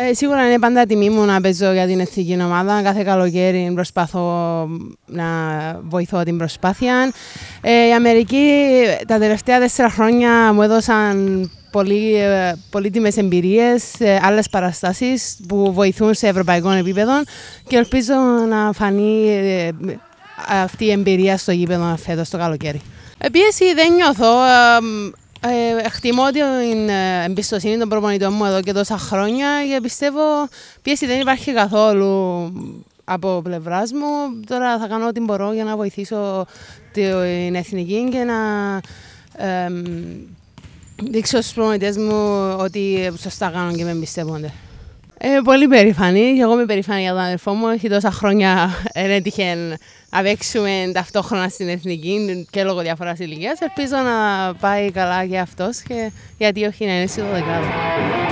Ε, σίγουρα είναι πάντα τιμή μου να παίζω για την εθνική ομάδα. Κάθε καλοκαίρι προσπαθώ να βοηθώ την προσπάθεια. Ε, η Αμερική τα τελευταία τέσσερα χρόνια μου έδωσαν πολύ, ε, πολύτιμες εμπειρίες, ε, άλλες παραστάσεις που βοηθούν σε ευρωπαϊκό επίπεδο και ελπίζω να φανεί αυτή η εμπειρία στο γήπεδο φέτος το καλοκαίρι. Επίση δεν νιώθω. Ε, εκτιμώ την ε, εμπιστοσύνη των προπονητών μου εδώ και τόσα χρόνια και πιστεύω πίεση δεν υπάρχει καθόλου από πλευράς μου. Τώρα θα κάνω ό,τι μπορώ για να βοηθήσω την εθνική και να δείξω στους προπονητές μου ότι σωστά κάνουν και με εμπιστεύονται. Ε, πολύ περήφανη. Και εγώ είμαι περήφανη για τον αδερφό μου. Έχει τόσα χρόνια ε, έτυχε να παίξουμε ταυτόχρονα στην εθνική και λόγω διαφοράς ηλικίας. Ελπίζω να πάει καλά για αυτός και γιατί όχι να είναι σίγουρο δεκάδο.